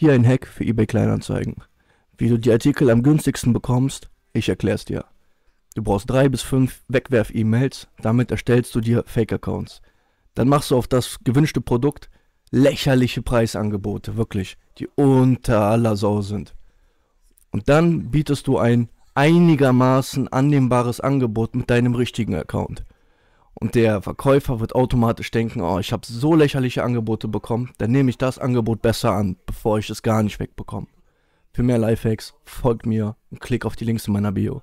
Hier ein Hack für eBay Kleinanzeigen. Wie du die Artikel am günstigsten bekommst, ich erklär's dir. Du brauchst drei bis fünf Wegwerf-E-Mails, damit erstellst du dir Fake-Accounts. Dann machst du auf das gewünschte Produkt lächerliche Preisangebote, wirklich, die unter aller Sau sind. Und dann bietest du ein einigermaßen annehmbares Angebot mit deinem richtigen Account. Und der Verkäufer wird automatisch denken, oh, ich habe so lächerliche Angebote bekommen, dann nehme ich das Angebot besser an, bevor ich es gar nicht wegbekomme. Für mehr Lifehacks folgt mir und klickt auf die Links in meiner Bio.